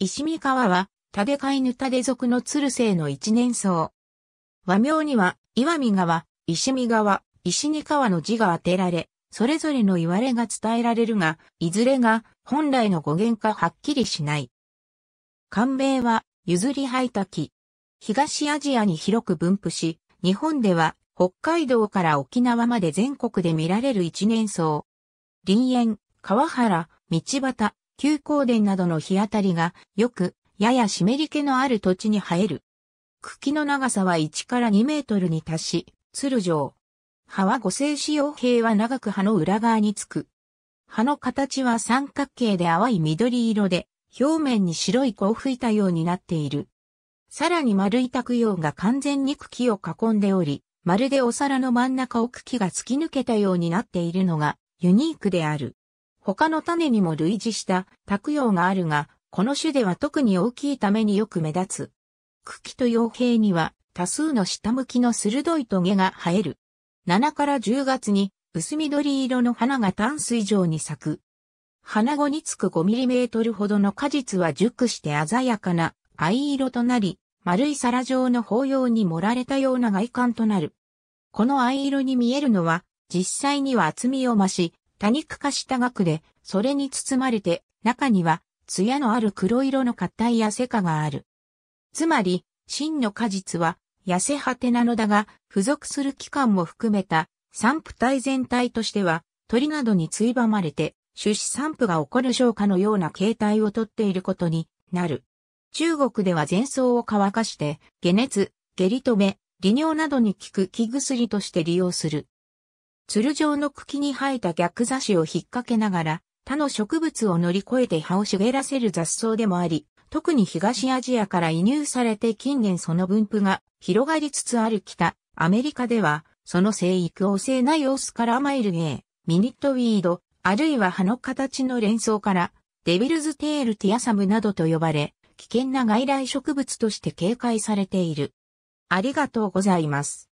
石見川は、タデカイヌタデ族の鶴生の一年草。和名には、岩見川、石見川、石見川の字が当てられ、それぞれの言われが伝えられるが、いずれが本来の語源かはっきりしない。官名は、譲り灰滝。東アジアに広く分布し、日本では北海道から沖縄まで全国で見られる一年草。林園、川原、道端、旧光殿などの日当たりがよく、やや湿り気のある土地に生える。茎の長さは1から2メートルに達し、鶴状。葉は五星使用兵は長く葉の裏側につく。葉の形は三角形で淡い緑色で、表面に白い子を吹いたようになっている。さらに丸い卓葉が完全に茎を囲んでおり、まるでお皿の真ん中を茎が突き抜けたようになっているのがユニークである。他の種にも類似した卓葉があるが、この種では特に大きいためによく目立つ。茎と葉柄には多数の下向きの鋭いトゲが生える。7から10月に薄緑色の花が淡水状に咲く。花後につく5ミリメートルほどの果実は熟して鮮やかな藍色となり、丸い皿状の包要に盛られたような外観となる。この藍色に見えるのは、実際には厚みを増し、多肉化した額で、それに包まれて、中には、艶のある黒色の硬い痩せ果がある。つまり、真の果実は、痩せ果てなのだが、付属する器官も含めた、散布体全体としては、鳥などについばまれて、種子散布が起こる消化のような形態をとっていることになる。中国では前奏を乾かして、下熱、下痢止め、利尿などに効く気薬として利用する。鶴状の茎に生えた逆座枝を引っ掛けながら、他の植物を乗り越えて葉を茂らせる雑草でもあり、特に東アジアから移入されて近年その分布が広がりつつある北アメリカでは、その生育旺盛な様子からマイルゲー、ミニットウィード、あるいは葉の形の連想から、デビルズテールティアサムなどと呼ばれ、危険な外来植物として警戒されている。ありがとうございます。